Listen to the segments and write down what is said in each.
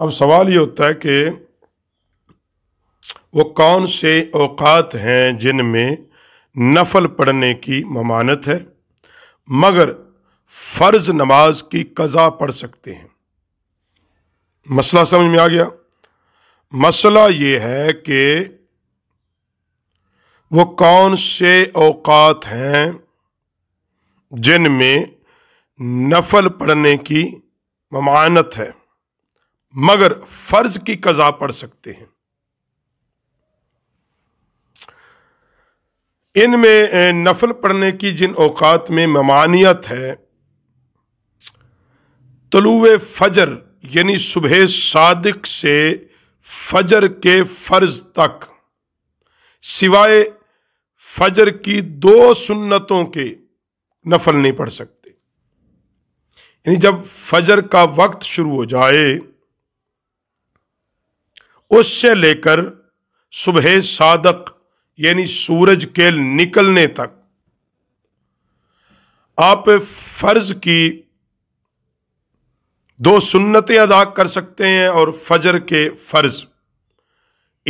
अब सवाल ये होता है कि वो कौन से अवकात हैं जिनमें नफल पढ़ने की ममानत है मगर फ़र्ज़ नमाज की कज़ा पढ़ सकते हैं मसला समझ में आ गया मसला ये है कि वो कौन से अवकात हैं जिनमें नफल पढ़ने की ममानत है मगर फर्ज की कजा पढ़ सकते हैं इनमें नफल पढ़ने की जिन औकात में ममानियत है तलुए फजर यानी सुबह सादिक से फजर के फ़र्ज तक सिवाय फजर की दो सुन्नतों के नफल नहीं पढ़ सकते यानी जब फजर का वक्त शुरू हो जाए उससे लेकर सुबह सादक यानी सूरज के निकलने तक आप फर्ज की दो सुन्नतें अदा कर सकते हैं और फजर के फर्ज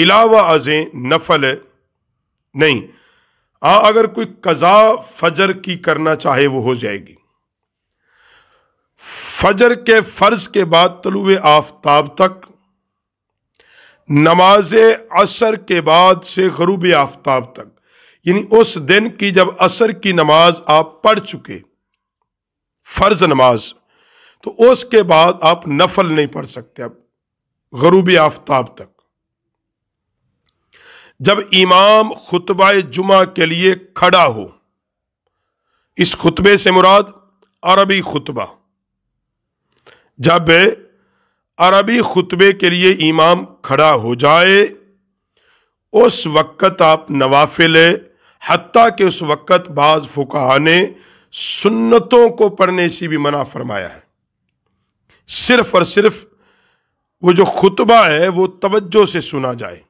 इलावा अजें नफल नहीं आ अगर कोई कज़ा फजर की करना चाहे वो हो जाएगी फजर के फ़र्ज़ के बाद तलुए आफताब तक नमाज असर के बाद से गरूब आफ्ताब तक यानी उस दिन की जब असर की नमाज आप पढ़ चुके फर्ज नमाज तो उसके बाद आप नफल नहीं पढ़ सकते अब गरूब आफ्ताब तक जब इमाम खुतबा जुमा के लिए खड़ा हो इस खुतबे से मुराद अरबी खुतबा जब अरबी खुतबे के लिए इमाम खड़ा हो जाए उस वक़्त आप नवाफिल हती के उस वक़्त बाज़ फुका ने सुन्नतों को पढ़ने से भी मना फरमाया है सिर्फ और सिर्फ वो जो खुतबा है वो तवज्जो से सुना जाए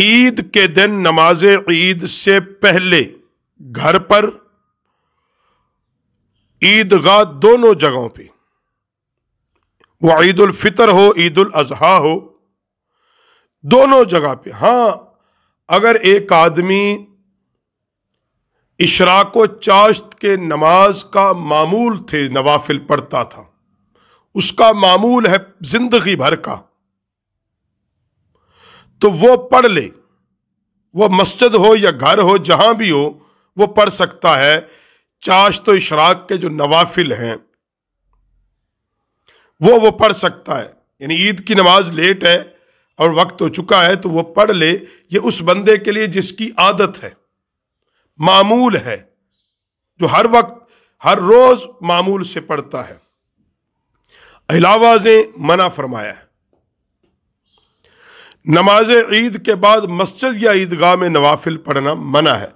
ईद के दिन नमाज ईद से पहले घर पर ईदगाह दोनों जगहों पर वह ईदालफ़ितर हो ईद अजहा हो दोनों जगह पे हाँ अगर एक आदमी इशराक चाश्त के नमाज का मामूल थे नवाफिल पढ़ता था उसका मामूल है जिंदगी भर का तो वो पढ़ ले वो मस्जिद हो या घर हो जहां भी हो वो पढ़ सकता है चाश तो इशराक के जो नवाफिल हैं वो वो पढ़ सकता है यानी ईद की नमाज लेट है और वक्त हो चुका है तो वो पढ़ ले ये उस बंदे के लिए जिसकी आदत है मामूल है जो हर वक्त हर रोज मामूल से पढ़ता है अहलावाजें मना फरमाया है नमाज ईद के बाद मस्जिद या ईदगाह में नवाफिल पढ़ना मना है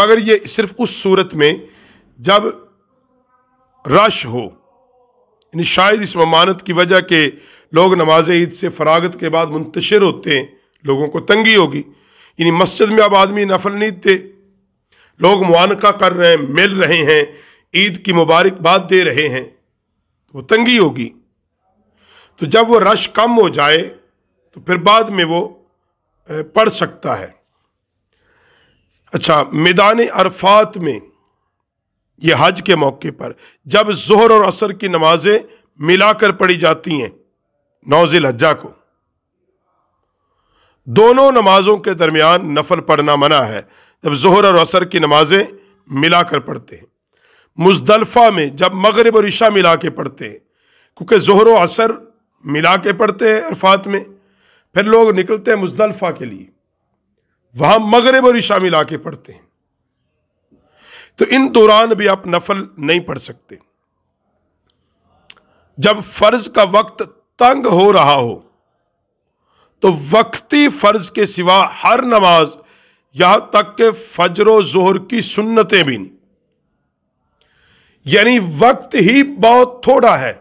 मगर ये सिर्फ उस सूरत में जब रश हो यानी शायद इस ममानत की वजह के लोग नमाज ईद से फरागत के बाद मुंतशर होते हैं लोगों को तंगी होगी यानी मस्जिद में अब आदमी नफल नहीं थे लोग मुआनका कर रहे हैं मिल रहे हैं ईद की मुबारकबाद दे रहे हैं तो वो तंगी होगी तो जब वो रश कम हो जाए तो फिर बाद में वो पढ़ सकता है अच्छा मैदान अरफात में ये हज के मौके पर जब जोहर और असर की नमाजें मिलाकर पढ़ी जाती हैं नौजिल हज्जा को दोनों नमाजों के दरमियान नफल पढ़ना मना है जब जोहर और असर की नमाजें मिलाकर पढ़ते हैं मुजदलफ़ा में जब मगरब और ईशा मिला के पढ़ते हैं क्योंकि जोहर व असर मिला के पढ़ते हैं अरफात में फिर लोग निकलते हैं मुजदलफ़ा के लिए वहां मगरब और ईशा मिला के पढ़ते हैं तो इन दौरान भी आप नफल नहीं पढ़ सकते जब फर्ज का वक्त तंग हो रहा हो तो वक्ती फर्ज के सिवा हर नमाज यहां तक के फजरों जोहर की सुन्नतें भी नहीं यानी वक्त ही बहुत थोड़ा है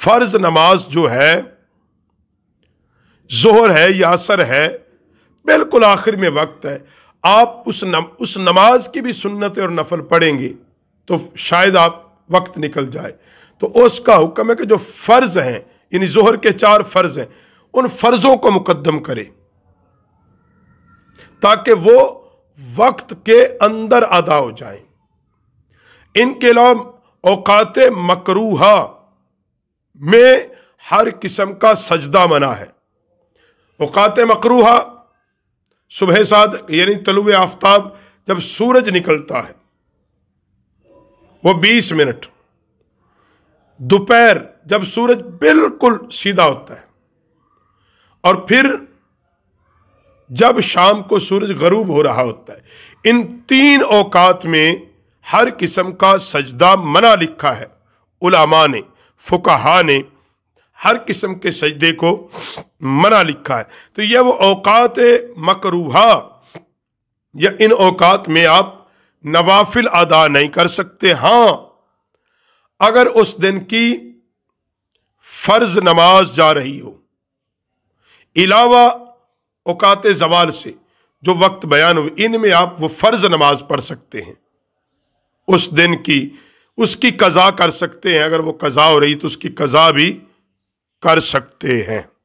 फर्ज नमाज जो है जोहर है या असर है बिल्कुल आखिर में वक्त है आप उस नम, उस नमाज की भी सुन्नत और नफल पढ़ेंगे तो शायद आप वक्त निकल जाए तो उसका हुक्म है कि जो फ़र्ज़ हैं यानी जोहर के चार फ़र्ज़ हैं उन फ़र्ज़ों को मुकदम करें ताकि वो वक्त के अंदर अदा हो जाए इनके अलावा अवकात मकरूहा में हर किस्म का सजदा मना है अवकात मकरूहा सुबह साद यानी तलुए आफ्ताब जब सूरज निकलता है वो 20 मिनट दोपहर जब सूरज बिल्कुल सीधा होता है और फिर जब शाम को सूरज गरूब हो रहा होता है इन तीन औकात में हर किस्म का सजदा मना लिखा है उलामा ने फुकाहा ने हर किस्म के सजदे को मना लिखा है तो यह वो अवकात मकरूहा या इन अवकात में आप नवाफिल अदा नहीं कर सकते हाँ अगर उस दिन की फ़र्ज नमाज जा रही हो अलावा अवकात जवाल से जो वक्त बयान हुए इनमें आप वो फ़र्ज नमाज पढ़ सकते हैं उस दिन की उसकी कज़ा कर सकते हैं अगर वो कज़ा हो रही तो उसकी कज़ा भी कर सकते हैं